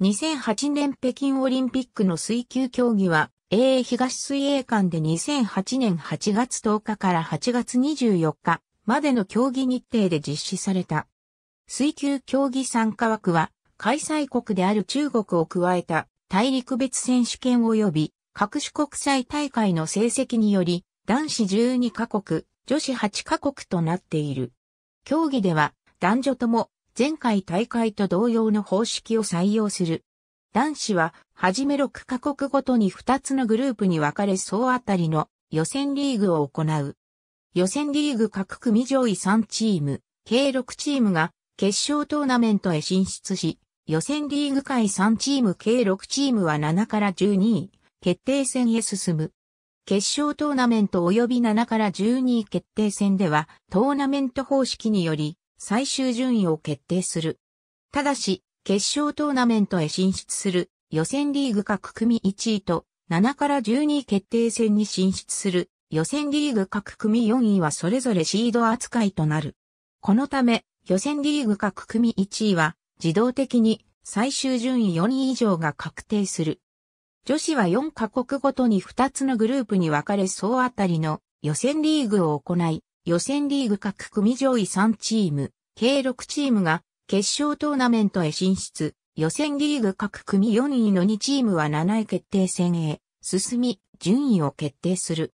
2008年北京オリンピックの水球競技は、AA 東水泳館で2008年8月10日から8月24日までの競技日程で実施された。水球競技参加枠は、開催国である中国を加えた大陸別選手権及び各種国際大会の成績により、男子12カ国、女子8カ国となっている。競技では、男女とも前回大会と同様の方式を採用する。男子は、はじめ6カ国ごとに2つのグループに分かれ総当たりの予選リーグを行う。予選リーグ各組上位3チーム、計6チームが決勝トーナメントへ進出し、予選リーグ下位3チーム計6チームは7から12位、決定戦へ進む。決勝トーナメント及び7から12位決定戦では、トーナメント方式により、最終順位を決定する。ただし、決勝トーナメントへ進出する予選リーグ各組1位と7から12決定戦に進出する予選リーグ各組4位はそれぞれシード扱いとなる。このため予選リーグ各組1位は自動的に最終順位4位以上が確定する。女子は4カ国ごとに2つのグループに分かれ総当たりの予選リーグを行い、予選リーグ各組上位3チーム、計6チームが決勝トーナメントへ進出。予選リーグ各組4位の2チームは7位決定戦へ進み、順位を決定する。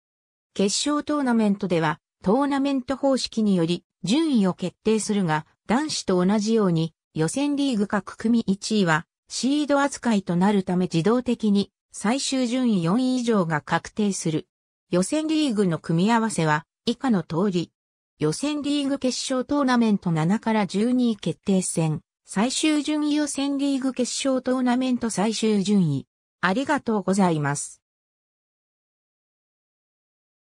決勝トーナメントでは、トーナメント方式により順位を決定するが、男子と同じように予選リーグ各組1位はシード扱いとなるため自動的に最終順位4位以上が確定する。予選リーグの組み合わせは以下の通り。予選リーグ決勝トーナメント7から12位決定戦。最終順位予選リーグ決勝トーナメント最終順位。ありがとうございます。